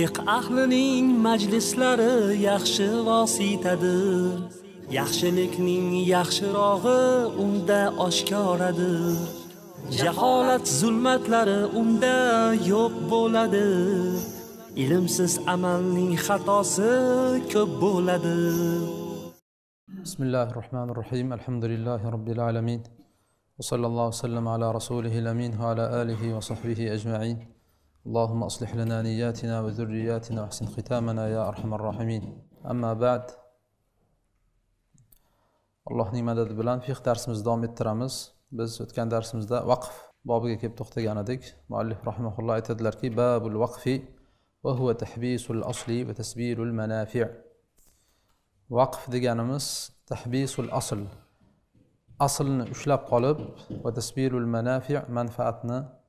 fiq ahlining majlislari yaxshi vositadir yaxshilikning yaxshirog'i unda oshkoradir jaholat zulmatlari unda yo'q bo'ladi ilmsiz amalning xatosi ko'p bo'ladi Bismillahir Rahmanir Rahim. alhamdulillahi robbil alamin va sallallohu vasallam ala rasulihi amin va ala alihi va sahbihi ajmain اللهم اصلح لنا نياتنا وذرياتنا واحسن ختامنا يا ارحم الراحمين اما بعد الله نعمة بلان في درس مزدوم الترامز بس كان درس مزدا وقف بابك كيف تختي انا ديك مؤلف رحمه الله تدلركي باب الوقف وهو تحبيس الاصل وتسبيل المنافع وقف ديك انا تحبيس الاصل اصل شلاب قلب وتسبيل المنافع منفعتنا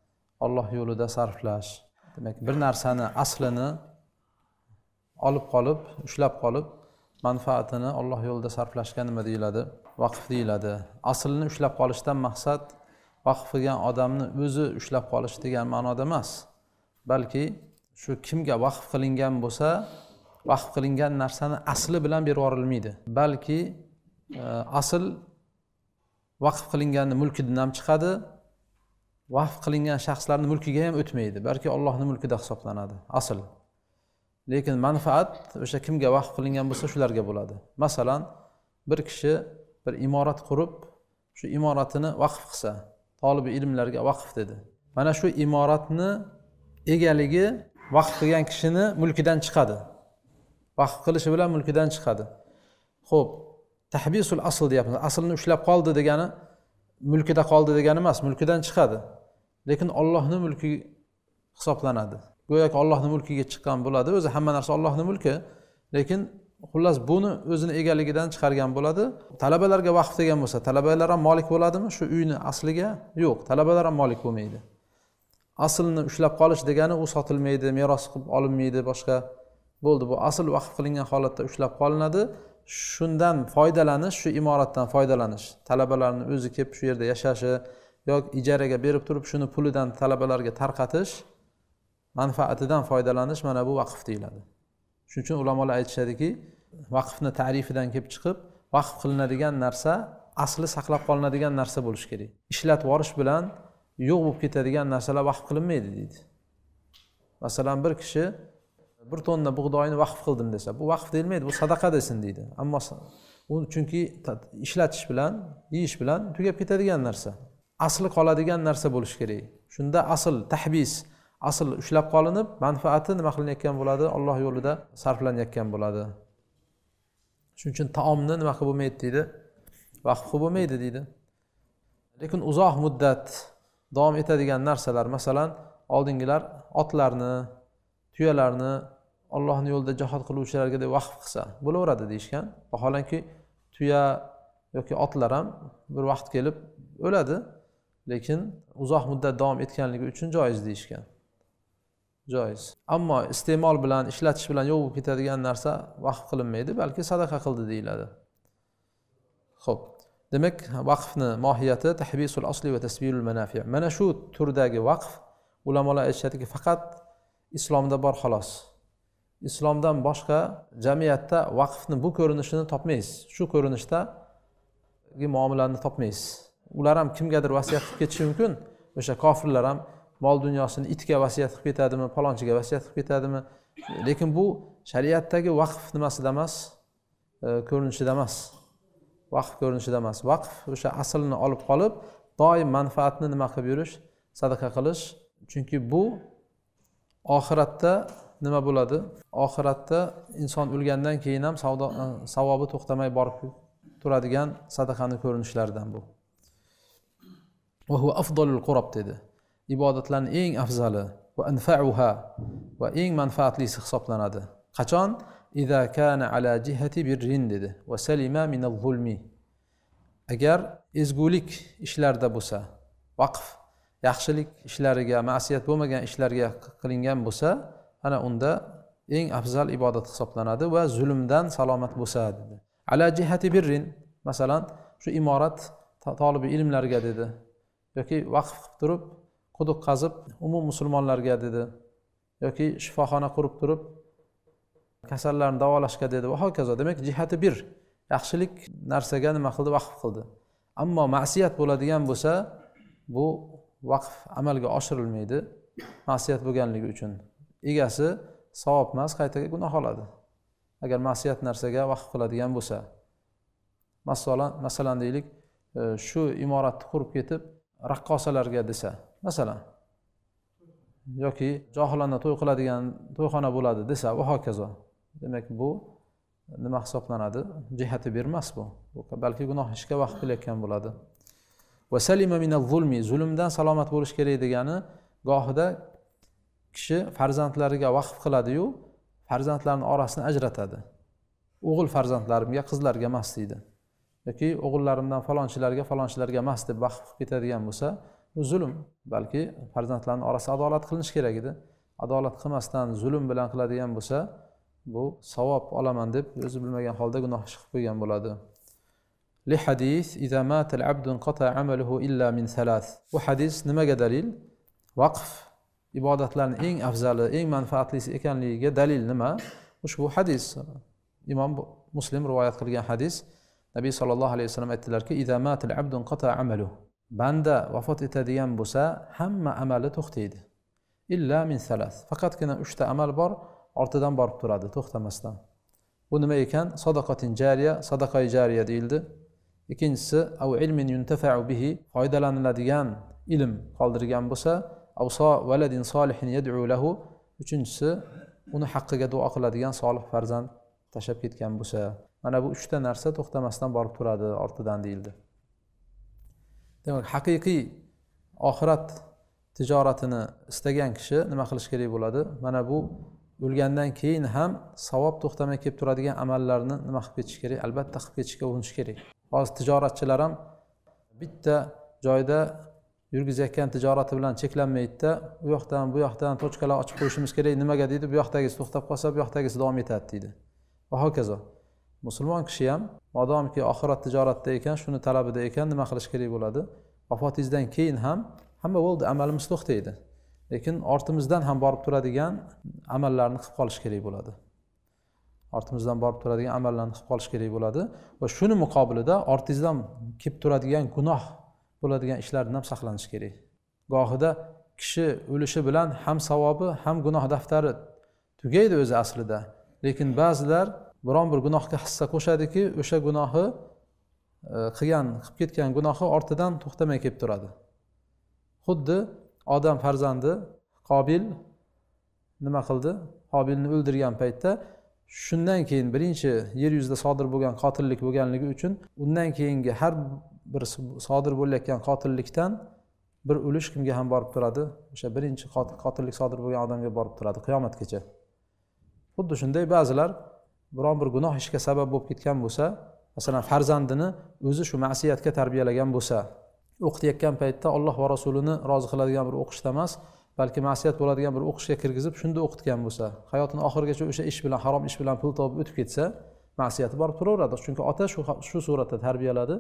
olloh yo'lida sarflash demak bir narsani aslini olib qolib ushlab qolib manfaatini olloh yo'lida sarflashga nima deyiladi vaqf deyiladi aslini ushlab qolishdan maqsad vaqf qilgan odamni o'zi ushlab qolish degan ma'noda emas balki shu kimga vaqf qilingan bo'lsa vaqf qilingan narsani asli bilan berib yuborilmaydi balki e, asl vaqf qilinganni mulkidan ham chiqadi vaf qilingan shaxslarni mulkiga ham o'tmaydi balki allohni mulkida hisoblanadi asl lekin manfaat o'sha kimga vaqf qilingan bo'lsa shularga bo'ladi masalan bir kishi bir imorat qurib shu imoratini vaqf qilsa tolibi ilmlarga vaqf dedi mana shu imoratni egaligi vaqf qilgan kishini mulkidan chiqadi vaqf qilishi bilan mulkidan chiqadi ho'p tahbisul asl deyapmiz aslni ushlab qoldi degani mulkida qoldi degani emas mulkidan chiqadi lekin ollohni mulki hisoblanadi go'yoki ollohni mulkiga chiqqan bo'ladi o'zi hamma narsa ollohni mulki lekin xullas buni o'zini egaligidan chiqargan bo'ladi talabalarga vaqf degan bo'lsa talabalar ham molik bo'ladimi shu uyni asliga yo'q talabalar ham molik bo'lmaydi aslni ushlab qolish degani u sotilmaydi meros qilib olinmaydi boshqa bo'ldi bu asl vaqf qilingan holatda ushlab qolinadi shundan foydalanish shu imoratdan foydalanish talabalarni o'zi kelib shu yerda yashashi yoki ijaraga berib turib shuni pulidan talabalarga tarqatish manfaatidan foydalanish mana bu vaqf deyiladi shuning uchun ulamolar aytishadiki vaqfni tarifidan kelib chiqib vaqf qilinadigan narsa asli saqlab qolinadigan narsa bo'lishi kerak ishlatib yuborish bilan yo'q bo'lib ketadigan narsalar vaqf qilinmaydi deydi masalan bir kishi bir tonna bug'doyni vaqf qildim desa bu vaqf deyilmaydi bu sadaqa desin deydi ammo u chunki ishlatish bilan yeyish bilan tugab ketadigan narsa asli qoladigan narsa bo'lishi kerak shunda asl tahbis asl ushlab qolinib manfaati nima qilinayotgan bo'ladi alloh yo'lida sarflanayotgan bo'ladi shuning uchun taomni nima qilib bo'lmaydi deydi vaqf qilib bo'lmaydi deydi lekin uzoq muddat davom etadigan narsalar masalan oldingilar otlarni tuyalarni ollohni yo'lida jihod qiluvchilarga deb vaqf qilsa bo'laveradi deyishgan vaholanki tuya yoki otlar ham bir vaqt kelib o'ladi lekin uzoq muddat davom etganligi uchun joiz deyishgan joiz ammo iste'mol bilan ishlatish bilan yo'q bo'lib ketadigan narsa vaqf qilinmaydi balki sadaqa qildi deyiladi ho'p demak vaqfni mohiyati tahbisul asli va tasbirul manafi mana shu turdagi vaqf ulamolar aytishadiki faqat islomda bor xolos islomdan boshqa jamiyatda vaqfni bu ko'rinishini topmaysiz shu ko'rinishda muomalani topmaysiz ular ham kimgadir vasiyat qilib ketishi mumkin o'sha kofirlar ham mol dunyosini itga vasiyat qilib ketadimi palonchiga vasiyat qilib ketadimi lekin bu shariatdagi vaqf nimasida emas ko'rinishida emas vaqf ko'rinishida emas vaqf o'sha aslini olib qolib doim manfaatni nima qilib yurish sadaqa qilish chunki bu oxiratda nima bo'ladi oxiratda inson o'lgandan keyin ham savdo e, savobi to'xtamay borib turadigan sadaqani ko'rinishlaridan bu va huva afdolul qurab dedi ibodatlarni eng afzali va anfauha va eng manfaatlisi hisoblanadi qachon ida kana ala jihati birrin dedi va salima min zulmi agar ezgulik ishlarda bo'lsa vaqf yaxshilik ishlariga ma'siyat bo'lmagan ishlarga qilingan bo'lsa ana unda eng afzal ibodat hisoblanadi va zulmdan salomat bo'lsa dedi ala jihati birrin masalan shu imorat tolibi ilmlarga dedi yoki vaqf qilib turib quduq qazib umum musulmonlarga dedi yoki shifoxona qurib turib kasallarni davolashga dedi va hokazo demak jihati bir yaxshilik narsaga nima qildi vaqf qildi ammo ma'siyat bo'ladigan bo'lsa bu vaqf amalga oshirilmaydi ma'siyat bo'lganligi uchun egasi savob emas qaytaga gunoh oladi agar ma'siyat narsaga vaqf qiladigan bo'lsa masalan masalan deylik e, shu imoratni qurib ketib raqqosalarga desa masalan yoki johilona to'y qiladigan to'yxona bo'ladi desa va hokazo demak bu nima hisoblanadi jihati bermas bu balki gunoh ishga vaqt qilayotgan bo'ladi va salima minal zulmi zulmdan salomat bo'lish kerak degani gohida kishi farzandlariga vaqf qiladiyu farzandlarni orasini ajratadi o'g'il farzandlarimga qizlarga emas deydi yoki o'g'illarimdan falonchilarga falonchilarga emas deb vaqf qilib ketadigan bo'lsa bu zulm balki farzandlarni orasida adolat qilinishi kerak edi adolat qilmasdan zulm bilan qiladigan bo'lsa bu savob olaman deb o'zi bilmagan holda gunoh ish qilib qo'ygan bo'ladi bu hadis nimaga dalil vaqf ibodatlarni eng afzali eng manfaatlisi ekanligiga dalil nima ushbu hadis imom muslim rivoyat qilgan hadis nabiy sollallohu alayhi vasallam aytdilarki banda vafot etadigan bo'lsa hamma amali to'xtaydi illa min salas faqatgina uchta amal bor ortidan borib turadi to'xtamasdan bu nima ekan sadaqatin jariya sadaqai jariya deyildi ikkinchisi av ilmin yuntafau bihi foydalaniladigan ilm qoldirgan bo'lsa avso valadin solihin yad'u lahu uchinchisi uni haqqiga duo qiladigan solih farzand tashlab ketgan bo'lsa mana bu uchta narsa to'xtamasdan borib turadi ortidan deyildi demak haqiqiy oxirat tijoratini istagan kishi nima qilish kerak bo'ladi mana bu o'lgandan keyin ham savob to'xtamay kelib turadigan amallarni nima qilib ketish kerak albatta qilib ketishga urinish kerak hozir tijoratchilar ham bitta joyda yurgizayotgan tijorati bilan cheklanmaydida u yoqdan bu yoqdan tochkalar ochib qo'yishimiz kerak nimaga deydi bu yoqdagisi to'xtab qolsa bu yoqdagisi davom etadi deydi va hokazo musulmon kishi ham modomiki oxirat tijoratda ekan shuni talabida ekan nima qilish kerak bo'ladi vafotingizdan keyin ham hamma bo'ldi amal to'xtaydi deydi lekin ortimizdan ham borib turadigan amallarni qilib qolish kerak bo'ladi ortimizdan borib turadigan amallarni qilib qolish kerak bo'ladi va shuni muqobilida ortingizdan kelib turadigan gunoh bo'ladigan ishlardan ham saqlanish kerak gohida kishi o'lishi bilan ham savobi ham gunoh daftari tugaydi o'zi aslida lekin ba'zilar biron bir gunohga hissa qo'shadiki o'sha gunohi e, qilgan qilib ketgan gunohi ortidan to'xtamay kelib turadi xuddi odam farzandi qobil nima qildi qobilni o'ldirgan paytda shundan keyin birinchi yer yuzida sodir bo'lgan qotillik bo'lganligi uchun undan keyingi har bir sodir bo'layotgan qotillikdan bir ulush kimga ham borib turadi o'sha birinchi qotillik sodir bo'lgan odamga borib turadi qiyomatgacha xuddi shunday ba'zilar biron bir gunoh ishga sabab bo'lib ketgan bo'lsa masalan farzandini o'zi shu ma'siyatga tarbiyalagan bo'lsa o'qitayotgan paytda olloh va rasulini rozi qiladigan bir o'qishda emas balki ma'siyat bo'ladigan bir o'qishga kirgizib shunda o'qitgan bo'lsa hayotini oxirigacha o'sha ish bilan harom ish bilan pul topib o'tib ketsa ma'siyati borib turaveradi chunki ota shu shu suratda tarbiyaladi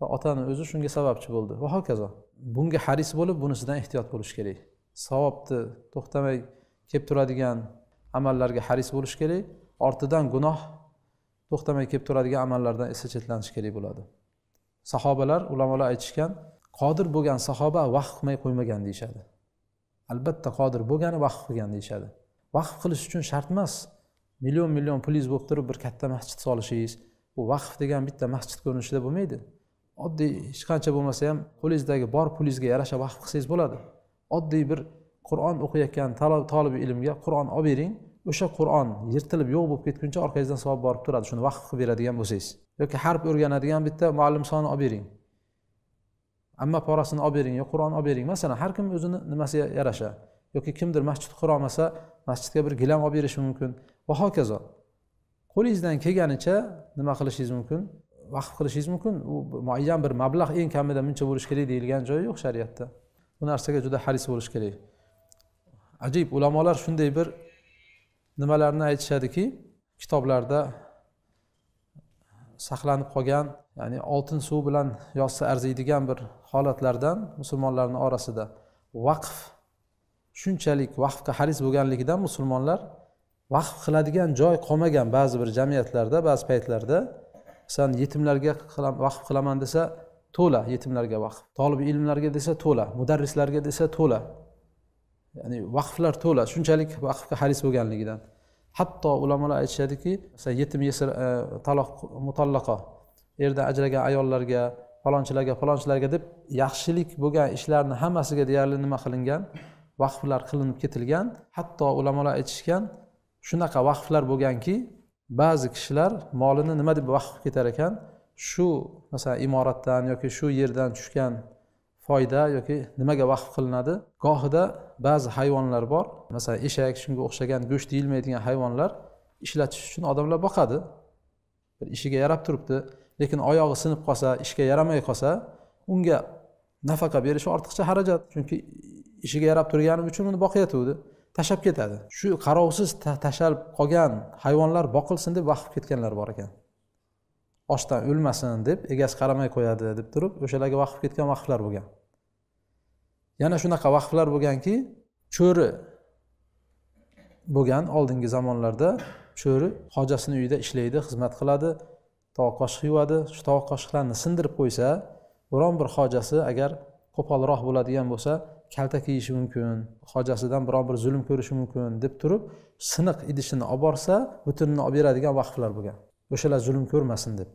va otani o'zi shunga sababchi bo'ldi va hokazo bunga haris bo'lib bunisidan ehtiyot bo'lish kerak savobni to'xtamay kelib turadigan amallarga haris bo'lish kerak ortidan gunoh to'xtamay kelib turadigan amallardan esa chetlanish kerak bo'ladi sahobalar ulamolar aytishgan qodir bo'lgan sahoba vaqf qilmay qo'ymagan deyishadi albatta qodir bo'lgani vaqf qilgan deyishadi vaqf qilish uchun shart emas million million pulingiz bo'lib turib bir katta masjid solishingiz bu vaqf degan bitta masjid ko'rinishida bo'lmaydi oddiy hech qancha bo'lmasa ham qo'lingizdagi bor pulingizga yarasha vaqf qilsangiz bo'ladi oddiy bir qur'on o'qiyotgan talab tolibi ilmga qur'on olib bering o'sha qur'on yirtilib yo'q bo'lib ketguncha orqangizdan savob borib turadi shuni vaqf qilib beradigan bo'lsangiz yoki harf o'rganadigan bitta muallim soni olib bering amma porasini olib bering yo qur'on olib bering masalan har kim o'zini nimasiga yarasha yoki kimdir masjid qurolmasa masjidga bir gilam olib berishi mumkin va hokazo qo'lingizdan kelganicha nima qilishingiz mumkin vaqf qilishingiz mumkin u muayyan bir mablag' eng kamida muncha bo'lishi kerak deyilgan joyi yo'q shariatda bu narsaga juda haris bo'lish kerak ajib ulamolar shunday bir nimalarni aytishadiki kitoblarda saqlanib qolgan ya'ni oltin suv bilan yozsa arziydigan bir holatlardan musulmonlarni orasida vaqf shunchalik vaqfga haris bo'lganligidan musulmonlar vaqf qiladigan joy qolmagan ba'zi bir jamiyatlarda ba'zi paytlarda san yetimlarga vaqf qilaman desa to'la yetimlarga vaqf tolib ilmlarga desa to'la mudarrislarga desa to'la ya'ni vaqflar to'la shunchalik vaqfga haris bo'lganligidan hatto ulamolar aytishadiki masalan yetim yesir e, taloq mutallaqo erdan ajragan ayollarga falonchilarga falonchilarga deb yaxshilik bo'lgan ishlarni hammasiga deyarli nima qilingan vaqflar qilinib ketilgan hatto ulamolar aytishgan shunaqa vaqflar bo'lganki ba'zi kishilar molini nima deb vaqf ketar ekan shu masalan imoratdan yoki shu yerdan tushgan foyda yoki nimaga vaqf qilinadi gohida ba'zi hayvonlar bor masalan eshak shunga o'xshagan go'sht deyilmaydigan hayvonlar ishlatish uchun odamlar boqadi bir ishiga yarab turibdi lekin oyog'i sinib qolsa ishga yaramay qolsa unga nafaqa berish ortiqcha xarajat chunki ishiga yarab turgani uchun uni boqayotgandi tashlab ketadi shu qarovsiz tashlab qolgan hayvonlar boqilsin deb vaqf ketganlar bor ekan ochdan o'lmasin deb egasi qaramay qo'yadi deb turib o'shalarga vaqf ketgan vaqflar bo'lgan yana shunaqa vaqflar bo'lganki cho'ri bo'lgan oldingi zamonlarda cho'ri hojasini uyida ishlaydi xizmat qiladi tovoq qoshiq yuvadi shu tovoq qoshiqlarni sindirib qo'ysa biron bir hojasi agar qo'polroq bo'ladigan bo'lsa kalta kiyishi mumkin hojasidan biron bir zulm ko'rishi mumkin deb turib siniq idishini olib borsa butunini olib beradigan vaqflar bo'lgan o'shalar zulm ko'rmasin deb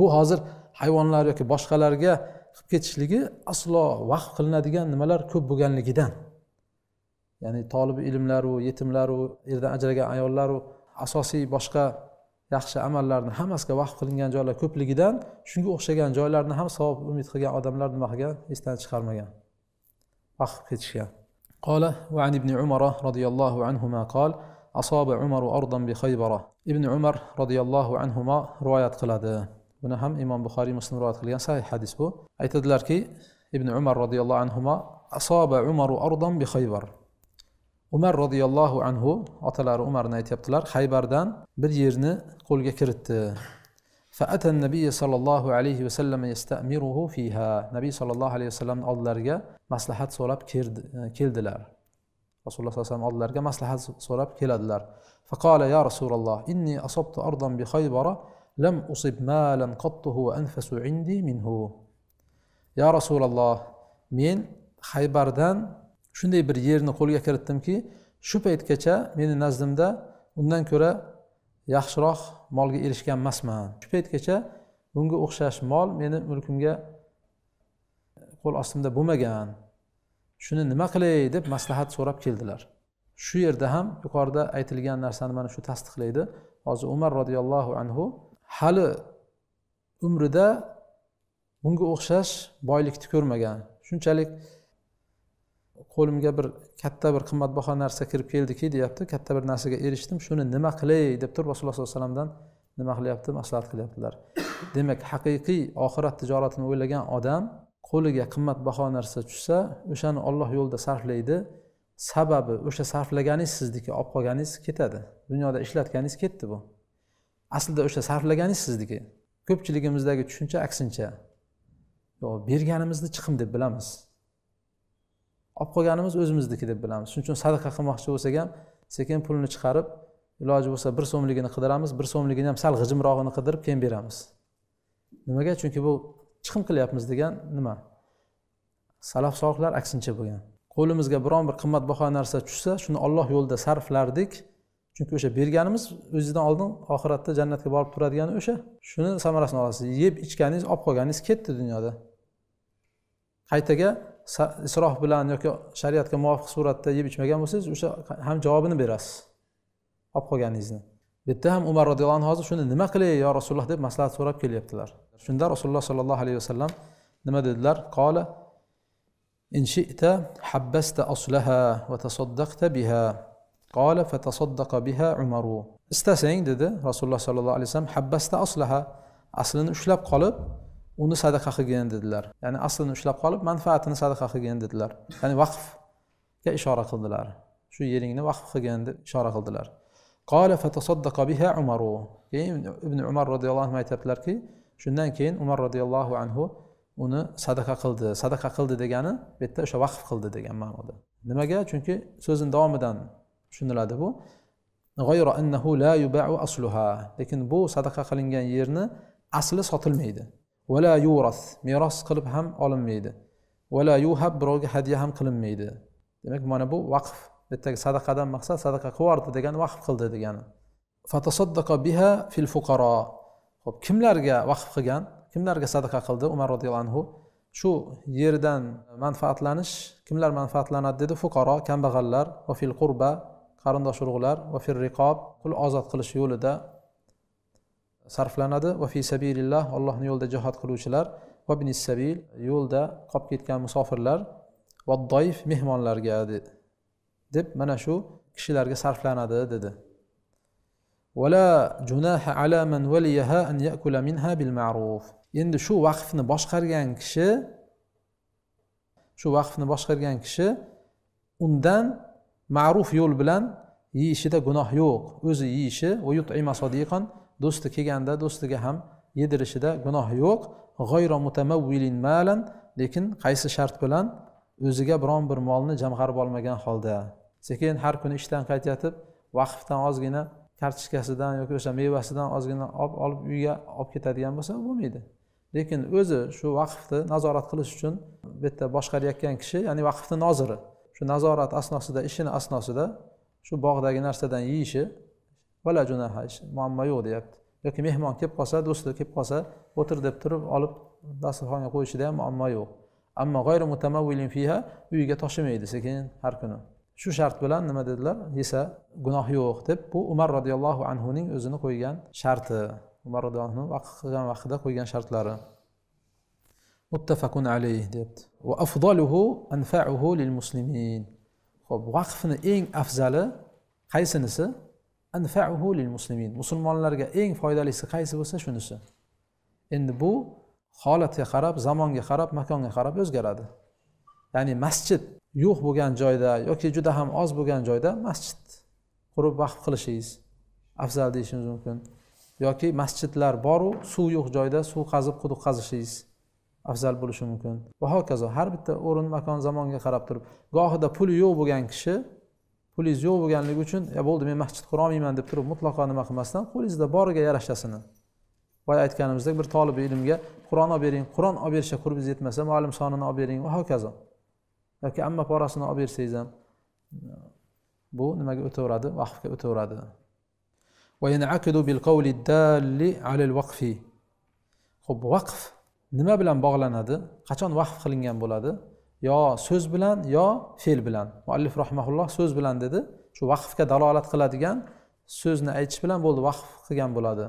bu hozir hayvonlar yoki boshqalarga qilib ketishligi aslo vaqf qilinadigan nimalar ko'p bo'lganligidan ya'ni tolib ilmlaru yetimlaru erdan ajragan ayollaru asosiy boshqa yaxshi amallarni hammasiga vaqf qilingan joylar ko'pligidan shunga o'xshagan joylarni ham savob umid qilgan odamlar nima qilgan esdan chiqarmagan vaqf ketishgan qola va ibn umaro roziyallohu anhu أصاب عمر أرضا بخيبرة ابن عمر رضي الله عنهما رواية قلادة هنا إمام بخاري مسلم رواية قلادة صحيح حديث بو أي كي ابن عمر رضي الله عنهما أصاب عمر أرضا بخيبر عمر رضي الله عنه أتلار عمر نايت يبتلار خيبر دان بريرن قول جكرت فأتى النبي صلى الله عليه وسلم يستأمره فيها نبي صلى الله عليه وسلم أدلار مصلحة صلاب كيلدلار كيرد rasululloh sallallohu alayhi vasallam oldilariga maslahat so'rab keladilar faqola ya rasululloh inni ardan bi lam usib anfasu minhu ya rasululloh men haybardan shunday bir yerni qo'lga kiritdimki shu paytgacha meni nazdimda undan ko'ra yaxshiroq molga erishgan emasman shu paytgacha bunga o'xshash mol meni mulkimga qo'l ostimda bo'lmagan shuni nima qilay deb maslahat so'rab keldilar shu yerda ham yuqorida aytilgan narsani mana shu tasdiqlaydi hozir umar roziyallohu anhu hali umrida bunga o'xshash boylikni ko'rmagan shunchalik qo'limga bir katta bir qimmatbaho narsa kirib keldiki deyapti katta bir narsaga erishdim shuni nima qilay deb turib rasululloh sollallohu alayhi vasallamdan nima qilyapti maslahat qilyaptilar demak haqiqiy oxirat tijoratini o'ylagan odam qo'liga qimmatbaho narsa tushsa o'shani olloh yo'lida sarflaydi sababi o'sha sarflaganingiz sizniki olib qolganingiz ketadi dunyoda ishlatganingiz ketdi bu aslida o'sha sarflaganingiz sizniki ko'pchiligimizdagi tushuncha aksincha yo berganimizni chiqim deb bilamiz olib qolganimiz o'zimizniki deb bilamiz shuning uchun sadaqa qilmoqchi bo'lsak ham sekin pulni chiqarib iloji bo'lsa bir so'mligini qidiramiz bir so'mligini ham sal g'ijimrog'ini qidirib keyin beramiz nimaga chunki bu chiqim qilyapmiz degan nima salaf solihlar aksincha bo'lgan qo'limizga biron bir qimmatbaho narsa tushsa shuni olloh yo'lida sarflardik chunki o'sha berganimiz o'zingizdan oldin oxiratda jannatga borib turadigani o'sha shuni samarasini olasiz yeb ichganingiz olib qolganingiz ketdi dunyoda qaytaga isrof bilan yoki shariatga muvofiq suratda yeb ichmagan bo'lsangiz o'sha ham javobini berasiz olib qolganingizni bu yerda ham umar roziyallohu anhu hozir shuni nima qilay yo rasululloh deb maslahat so'rab kelyaptilar رسول الله صلى الله عليه وسلم nima dedilar قال إن شئت حبست أصلها وتصدقت بها قال فتصدق بها عمر استسين دد رسول الله صلى الله عليه وسلم حبست أصلها أصلا أشلب قلب ون صدق خجين ددلر يعني أصلا أشلب قلب منفعة صدق خجين ددلر يعني وقف كإشارة إشارة خذلر شو يرينا وقف خجين إشارة خذلر قال فتصدق بها عمر يعني ابن عمر رضي الله عنه ما يتبلر كي shundan keyin umar roziyallohu anhu uni sadaqa qildi sadaqa qildi degani bu yerda o'sha vaqf qildi degan ma'noda nimaga chunki so'zini davomidan tushuniladi bu annahu la yubau asluha lekin bu sadaqa qilingan yerni asli sotilmaydi vala yuras meros qilib ham olinmaydi vala yuhab birovga hadya ham qilinmaydi demak mana bu vaqf bu yerdagi sadaqadan maqsad sadaqa qilibyubordi degani vaqf qildi degani fatasaddaqa biha fil fuqaro ho'p kimlarga vaqf qilgan kimlarga sadaqa qildi umar roziyallohu anhu shu yerdan manfaatlanish kimlar manfaatlanadi dedi fuqaro kambag'allar va fil qurba qarindosh urug'lar va fil riqob qul ozod qilish yo'lida sarflanadi va fi sabilillah allohni yo'lida jihod qiluvchilar va binis sabil yo'lda qolib ketgan musofirlar va doif mehmonlarga deb mana shu kishilarga sarflanadi dedi ولا جناح على من وليها منها بالمعروف endi shu vaqfni boshqargan kishi shu vaqfni boshqargan kishi undan ma'ruf yo'l bilan yeyishida gunoh yo'q o'zi yeyishi sodiqon do'sti kelganda do'stiga ham yedirishida gunoh yo'q g'oyro mutamavvilin malan lekin qaysi shart bilan o'ziga biron bir molni jamg'arib olmagan holda sekin har kuni ishdan qaytayotib vaqfdan ozgina kartochkasidan yoki o'sha mevasidan ozgina olib olib uyga olib ketadigan bo'lsa bo'lmaydi lekin o'zi shu vaqfni nazorat qilish uchun bu yerda boshqarayotgan kishi ya'ni vaqfni noziri shu nazorat asnosida ishini asnosida shu bog'dagi narsadan yeyishi vala junaha muammo yo'q deyapti yoki mehmon kelib qolsa do'sti kelib qolsa o'tir deb turib olib dasturxonga qo'yishida ham muammo yo'q ammo g'ayri fiha uyiga toshimaydi sekin har kuni shu shart bilan nima dedilar yesa gunoh yo'q deb bu umar roziyallohu anhuning o'zini qo'ygan sharti umar roziyallohu anhu vaqf qilgan vaqtida qo'ygan shartlari muttafaqun alayh deyapti va anfauhu ho'p vaqfni eng afzali qaysinisi anfauhu lil muslimin musulmonlarga eng foydalisi qaysi bo'lsa shunisi endi bu holatga qarab zamonga qarab makonga qarab o'zgaradi ya'ni masjid yo'q bo'lgan joyda yoki juda ham oz bo'lgan joyda masjid qurib vaqf qilishingiz afzal deyishimiz mumkin yoki masjidlar boru suv yo'q joyda suv qazib quduq qazishingiz afzal bo'lishi mumkin va hokazo har bitta o'rin makon zamonga qarab turib gohida puli yo'q bo'lgan kishi pulingiz yo'q bo'lganligi uchun e bo'ldi men masjid qurolmayman deb turib mutlaqo nima qilmasdan qo'lingizda boriga yarashasini boya aytganimizdek bir tolib ilmga qur'on olib bering qur'on olib berishga qurbingiz yetmasa muallim sonini olib bering va hokazo yoki amma porasini olib bersangiz ham bu nimaga o'taveradi vaqfga o'taveradi ho'p vaqf nima bilan bog'lanadi qachon vaqf qilingan bo'ladi yo so'z bilan yo fe'l bilan muallif rahmaulloh so'z bilan dedi shu vaqfga dalolat qiladigan so'zni aytish bilan bo'ldi vaqf qilgan bo'ladi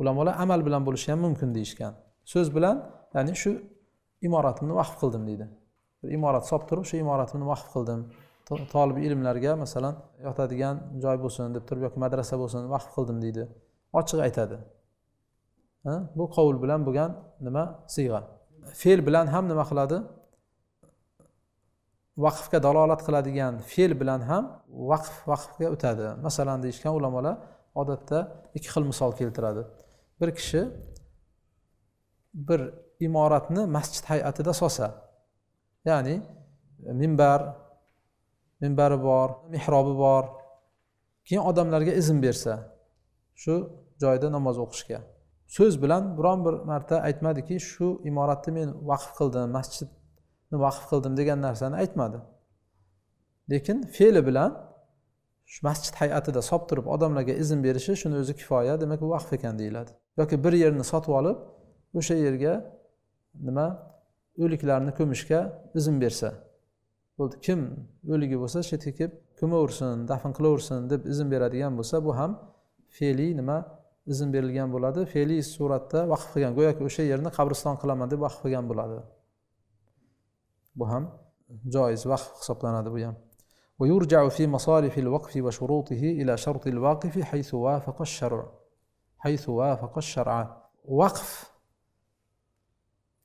ulamolar amal bilan bo'lishi ham mumkin deyishgan so'z bilan ya'ni shu imoratimni vaqf qildim deydi imorat solib turib shu imoratimni vaqf qildim tolib ilmlarga masalan yotadigan joy bo'lsin deb turib yoki madrasa bo'lsin vaqf qildim deydi ochiq aytadi bu qovul bilan bo'lgan nima siyg'a fe'l bilan ham nima qiladi vaqfga dalolat qiladigan fe'l bilan ham vaqf vaqfga o'tadi masalan deyishgan ulamolar odatda ikki xil misol keltiradi bir kishi bir imoratni masjid hay'atida sosa ya'ni minbar minbari bor mehrobi bor keyin odamlarga izn bersa shu joyda namoz o'qishga so'z bilan biron bir marta aytmadiki shu imoratni men vaqf qildim masjidni vaqf qildim degan narsani aytmadi lekin fe'li bilan shu masjid hay'atida solib turib odamlarga izn berishi shuni o'zi kifoya demak bu vaqf ekan deyiladi yoki bir yerni sotib olib o'sha yerga nima o'liklarni ko'mishga izn bersa bo'ldi kim o'ligi bo'lsa chetga kelib ko'maversin dafn qilaversin deb izn beradigan bo'lsa bu ham fe'liy nima izn berilgan bo'ladi fe'liy suratda vaqf qilgan go'yoki o'sha yerni qabriston qilaman deb vaqf qilgan bo'ladi bu ham joiz vaqf hisoblanadi bu ham ويرجع في مصارف الوقف وشروطه إلى شرط الواقف حيث وافق الشرع حيث وافق الشرع وقف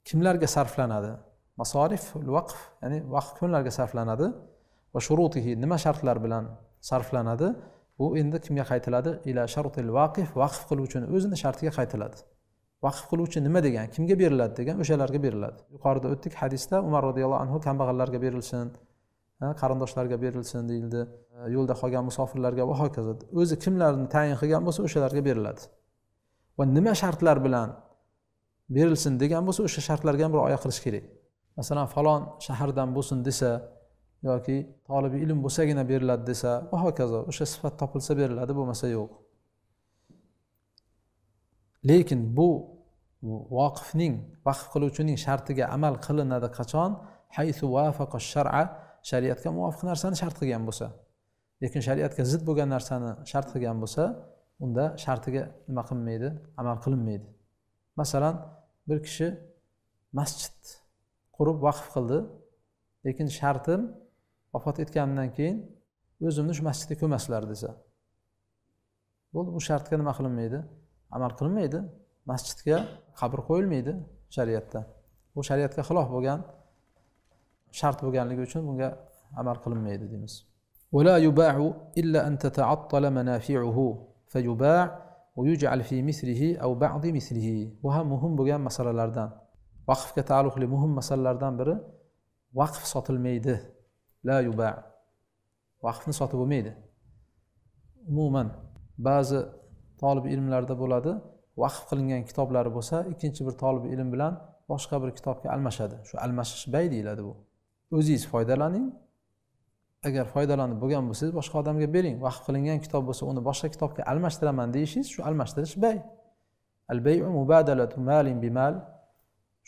kimlarga sarflanadi masorif vaqf ya'ni vaqf kimlarga sarflanadi va shurutihi nima shartlar bilan sarflanadi bu endi kimga qaytiladi ila shartil vaqif vaqf qiluvchini o'zini shartiga qaytiladi vaqf qiluvchi nima degan kimga beriladi degan o'shalarga beriladi yuqorida o'tdik hadisda umar roziyallohu anhu kambag'allarga berilsin qarindoshlarga berilsin deyildi e, yo'lda qolgan musofirlarga va hokazo o'zi kimlarni tayin qilgan bo'lsa o'shalarga beriladi va nima shartlar bilan berilsin degan bo'lsa o'sha shartlarga ham rioya qilish kerak masalan falon shahardan bo'lsin desa yoki tolibi ilm bo'lsagina beriladi desa va hokazo o'sha sifat topilsa beriladi bo'lmasa yo'q lekin bu voqifning vaqf qiluvchining shartiga amal qilinadi qachon haytu vafaqa shar'a shariatga muvofiq narsani shart qilgan bo'lsa lekin shariatga zid bo'lgan narsani shart qilgan bo'lsa unda shartiga nima qilinmaydi amal qilinmaydi masalan bir kishi masjid qurib vaqf qildi lekin shartim vafot etganimdan keyin o'zimni shu masjidga ko'maslar desa bo'ldi bu shartga nima qilinmaydi amal qilinmaydi masjidga qabr qo'yilmaydi shariatda bu shariatga xilof bo'lgan shart bo'lganligi uchun bunga amal qilinmaydi deymiz ولا يباع إلا أن تتعطل منافعه فيباع bu ham muhim bo'lgan masalalardan vaqfga taalluqli muhim masalalardan biri vaqf sotilmaydi la yuba vaqfni sotib bo'lmaydi umuman ba'zi tolib ilmlarda bo'ladi vaqf qilingan kitoblari bo'lsa ikkinchi bir tolib ilm bilan boshqa bir kitobga almashadi shu almashish bay deyiladi bu o'zingiz foydalaning agar foydalanib bo'lgan bo'lsangiz boshqa odamga bering vaqf qilingan kitob bo'lsa uni boshqa kitobga almashtiraman deyishingiz shu almashtirish bay al bayu mubadalatu malin bimal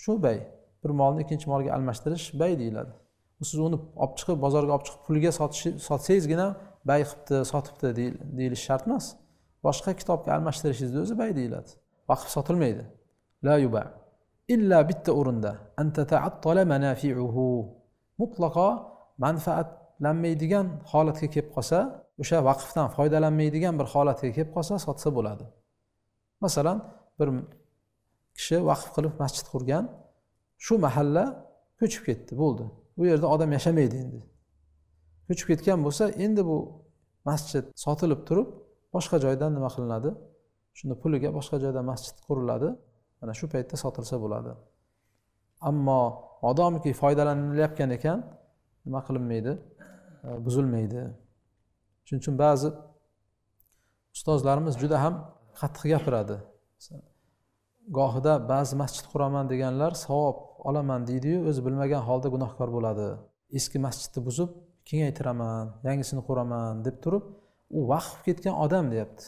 shu bay bir molni ikkinchi molga almashtirish bay deyiladi siz uni olib chiqib bozorga olib chiqib pulga sotsangizgina bay qilibdi sotibdi deyilishi shart emas boshqa kitobga almashtirishingizni o'zi bay deyiladi vaqf sotilmaydi la yuba illa bitta o'rinda mutlaqo manfaat foydalanmaydigan holatga kelib qolsa o'sha vaqfdan foydalanmaydigan bir holatga kelib qolsa sotsa bo'ladi masalan bir kishi vaqf qilib masjid qurgan shu mahalla ko'chib ketdi bo'ldi bu yerda odam yashamaydi endi ko'chib ketgan bo'lsa endi bu masjid sotilib turib boshqa joydan nima qilinadi shunda puliga boshqa joyda masjid quriladi mana shu paytda sotilsa bo'ladi ammo modomiki foydalanilayotgan ekan nima qilinmaydi E, buzilmaydi shuning uchun ba'zi ustozlarimiz juda ham qattiq gapiradi gohida ba'zi masjid quraman deganlar savob olaman deydiyu o'zi bilmagan holda gunohkor bo'ladi eski masjidni buzib kengaytiraman yangisini quraman deb turib u vaqf ketgan odam deyapti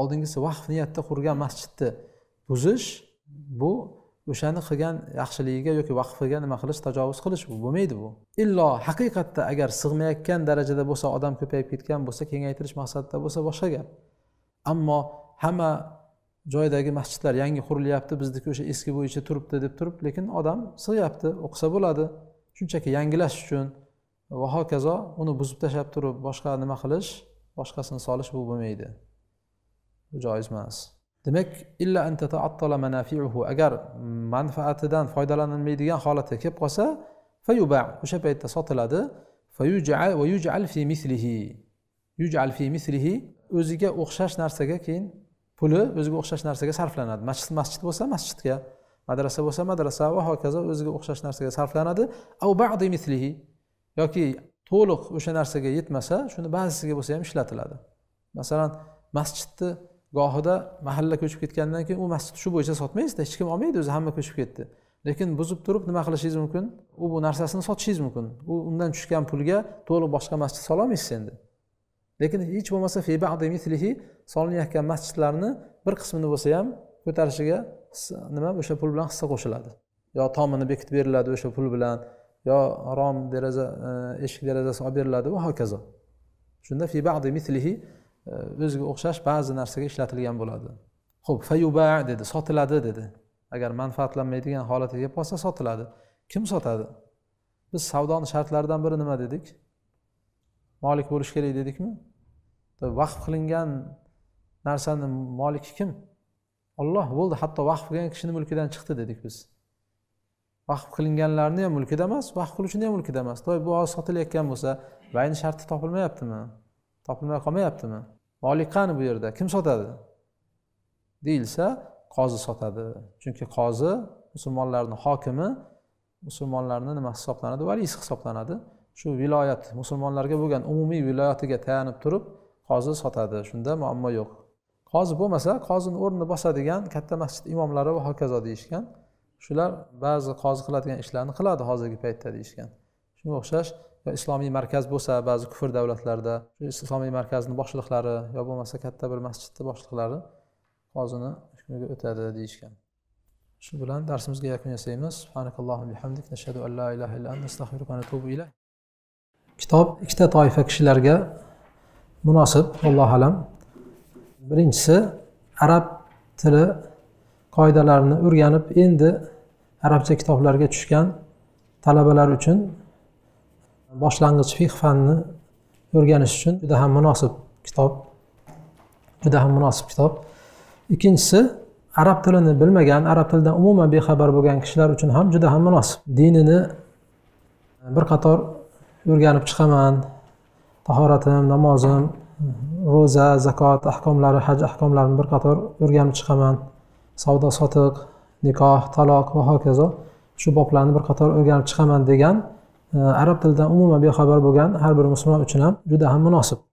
oldingisi vaqf niyatda qurgan masjidni buzish bu o'shani qilgan yaxshiligiga yoki vaqfiga nima qilish tajovuz qilish bo'lmaydi bu illo haqiqatda agar sig'mayotgan darajada bo'lsa odam ko'payib ketgan bo'lsa kengaytirish maqsadida bo'lsa boshqa gap ammo hamma joydagi masjidlar yangi qurilyapti bizniki o'sha eski bo'yicha turibdi deb turib lekin odam sig'yapti o'qisa bo'ladi shunchaki yangilash uchun va hokazo uni buzib tashlab turib boshqa nima qilish boshqasini solish bu bo'lmaydi bu joiz emas demak illa an tataattala manafiuhu agar manfaatidan foydalanilmaydigan holatga kelib qolsa fayuba o'sha paytda sotiladi va yujal fi mislihi yujal fi mislihi o'ziga o'xshash narsaga keyin puli o'ziga o'xshash narsaga sarflanadi masjid masjid bo'lsa masjidga madrasa bo'lsa madrasa va hokazo o'ziga o'xshash narsaga sarflanadi av badi mislihi yoki to'liq o'sha narsaga yetmasa shuni ba'zisiga bo'lsa ham ishlatiladi masalan masjidni gohida mahalla ko'chib ketgandan keyin u masjid shu bo'yicha sotmaysizda hech kim olmaydi o'zi hamma ko'chib ketdi lekin buzib turib nima qilishingiz mumkin u bu narsasini sotishingiz mumkin u undan tushgan pulga to'liq boshqa masjid sololmaysiz endi lekin hech bo'lmasa solinayotgan masjidlarni bir qismini bo'lsa ham ko'tarishiga nima o'sha pul bilan hissa qo'shiladi yo tomini bekitib beriladi o'sha pul bilan yo rom deraza e, eshik derazasi olib beriladi va hokazo shunda o'ziga o'xshash ba'zi narsaga ishlatilgan bo'ladi ho'p fayuba dedi sotiladi dedi agar manfaatlanmaydigan holatga kelib qolsa sotiladi kim sotadi biz savdoni shartlaridan biri nima dedik molik bo'lishi kerak dedikmi vaqf qilingan narsani moliki kim olloh bo'ldi hatto vaqf qilgan kishini mulkidan chiqdi dedik biz vaqf qilinganlarni ham mulkida emas vaqf qiluvchini ham mulkida emas bu hozir sotilayotgan bo'lsa bayni sharti topilmayaptimi topilmay qolmayaptimi molik qani bu yerda kim sotadi deyilsa qozi sotadi chunki qozi musulmonlarni hokimi musulmonlarni nima hisoblanadi valisi hisoblanadi shu viloyat musulmonlarga bo'lgan umumiy viloyatiga tayanib turib qozi sotadi shunda muammo yo'q qozi bo'lmasa qozini o'rnini bosadigan katta masjid imomlari va hokazo deyishgan shular ba'zi qozi qiladigan ishlarni qiladi hozirgi paytda deyishgan shunga o'xshash islomiy markaz bo'lsa ba'zi kufr davlatlarda islomiy markazni boshliqlari yo bo'lmasa katta bir masjidni boshliqlari hozini hukmiga o'tadi deyishgan shu bilan darsimizga yakun yasaymiz bihamdik nashhadu an la ilaha illa anta astag'firuka va atubu ilayk kitob ikkita toifa kishilarga munosib allohu alam birinchisi arab tili qoidalarini o'rganib endi arabcha kitoblarga tushgan talabalar uchun boshlang'ich fiq fanni o'rganish uchun juda ham munosib kitob juda ham munosib kitob ikkinchisi arab tilini bilmagan arab tilidan umuman bexabar bo'lgan kishilar uchun ham juda ham munosib dinini bir qator o'rganib chiqaman tahoratim namozim ro'za zakot ahkomlari haj ahkomlarini bir qator o'rganib chiqaman savdo sotiq nikoh taloq va hokazo shu boblarni bir qator o'rganib chiqaman degan arab tilidan umuman bexabar bo'lgan har bir musulmon uchun ham juda ham munosib